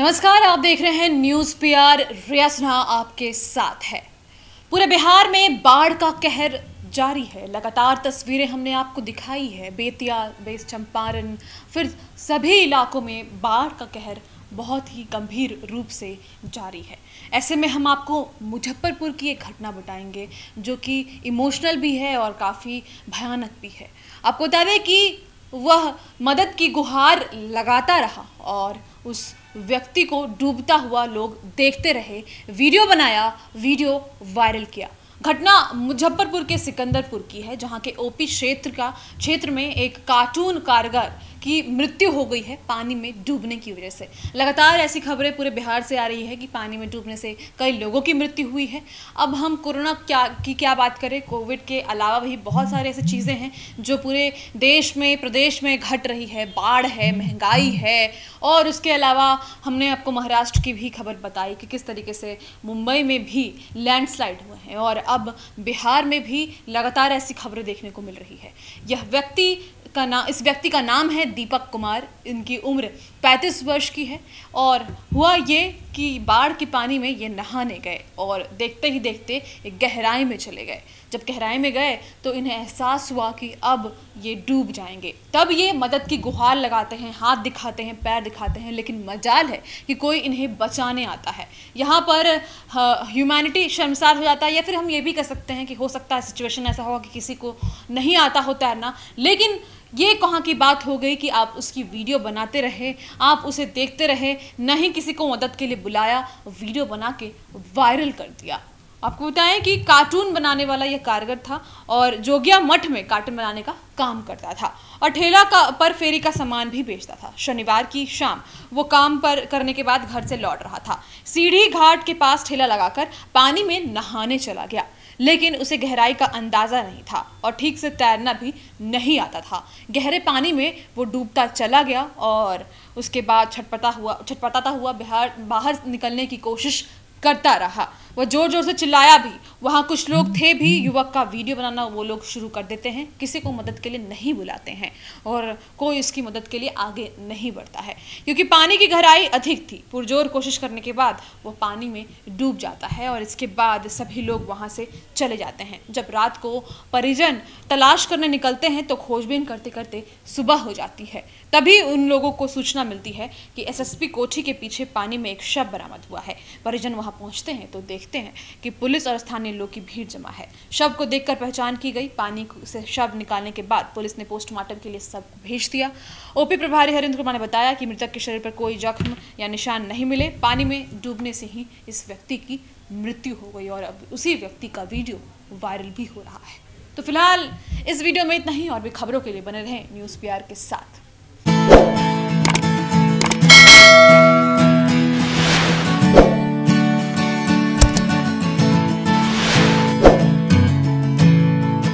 नमस्कार आप देख रहे हैं न्यूज पी आर रियासना आपके साथ है पूरे बिहार में बाढ़ का कहर जारी है लगातार तस्वीरें हमने आपको दिखाई है बेतिया बेस चंपारण फिर सभी इलाकों में बाढ़ का कहर बहुत ही गंभीर रूप से जारी है ऐसे में हम आपको मुजफ्फरपुर की एक घटना बताएंगे जो कि इमोशनल भी है और काफ़ी भयानक भी है आपको बता दें कि वह मदद की गुहार लगाता रहा और उस व्यक्ति को डूबता हुआ लोग देखते रहे वीडियो बनाया वीडियो वायरल किया घटना मुजफ्फरपुर के सिकंदरपुर की है जहां के ओपी क्षेत्र का क्षेत्र में एक कार्टून कारगर की मृत्यु हो गई है पानी में डूबने की वजह से लगातार ऐसी खबरें पूरे बिहार से आ रही है कि पानी में डूबने से कई लोगों की मृत्यु हुई है अब हम कोरोना क्या की क्या बात करें कोविड के अलावा भी बहुत सारे ऐसी चीज़ें हैं जो पूरे देश में प्रदेश में घट रही है बाढ़ है महंगाई है और उसके अलावा हमने आपको महाराष्ट्र की भी खबर बताई कि किस तरीके से मुंबई में भी लैंडस्लाइड हुए हैं और अब बिहार में भी लगातार ऐसी खबरें देखने को मिल रही है यह व्यक्ति का नाम इस व्यक्ति का नाम है दीपक कुमार इनकी उम्र 35 वर्ष की है और हुआ ये कि बाढ़ के पानी में ये नहाने गए और देखते ही देखते गहराई में चले गए जब गहराई में गए तो इन्हें एहसास हुआ कि अब ये डूब जाएंगे तब ये मदद की गुहार लगाते हैं हाथ दिखाते हैं पैर दिखाते हैं लेकिन मजाल है कि कोई इन्हें बचाने आता है यहाँ पर ह्यूमैनिटी शर्मसार हो जाता है या फिर हम ये भी कह सकते हैं कि हो सकता है सिचुएशन ऐसा होगा कि किसी को नहीं आता हो तैरना लेकिन ये कहाँ की बात हो गई कि आप उसकी वीडियो बनाते रहे आप उसे देखते रहे नहीं किसी को मदद के लिए बुलाया वीडियो बना के वायरल कर दिया आपको बताएं कि कार्टून बनाने वाला यह कारगर था और जोगिया मठ में कार्टून बनाने का काम करता था और ठेला का पर फेरी का सामान भी बेचता था शनिवार की शाम वो काम पर करने के बाद घर से लौट रहा था सीढ़ी घाट के पास ठेला लगाकर पानी में नहाने चला गया लेकिन उसे गहराई का अंदाज़ा नहीं था और ठीक से तैरना भी नहीं आता था गहरे पानी में वो डूबता चला गया और उसके बाद छटपटा हुआ छटपटाता हुआ बिहार बाहर निकलने की कोशिश करता रहा वह जोर जोर से चिल्लाया भी वहाँ कुछ लोग थे भी युवक का वीडियो बनाना वो लोग शुरू कर देते हैं किसी को मदद के लिए नहीं बुलाते हैं और कोई इसकी मदद के लिए आगे नहीं बढ़ता है क्योंकि पानी की गहराई अधिक थी पुरजोर कोशिश करने के बाद वो पानी में डूब जाता है और इसके बाद सभी लोग वहाँ से चले जाते हैं जब रात को परिजन तलाश करने निकलते हैं तो खोजबीन करते करते सुबह हो जाती है तभी उन लोगों को सूचना मिलती है कि एस कोठी के पीछे पानी में एक शव बरामद हुआ है परिजन वहाँ पहुँचते हैं तो देख देखते हैं कि पुलिस और स्थानीय लोग की भीड़ जमा है शव को देखकर पहचान की गई पानी से शव निकालने के बाद पुलिस ने पोस्टमार्टम के लिए सब भेज दिया ओपी प्रभारी हरेंद्र कुमार ने बताया कि मृतक के शरीर पर कोई जख्म या निशान नहीं मिले पानी में डूबने से ही इस व्यक्ति की मृत्यु हो गई और अब उसी व्यक्ति का वीडियो वायरल भी हो रहा है तो फिलहाल इस वीडियो में इतना ही और भी खबरों के लिए बने रहें न्यूज़ पी के साथ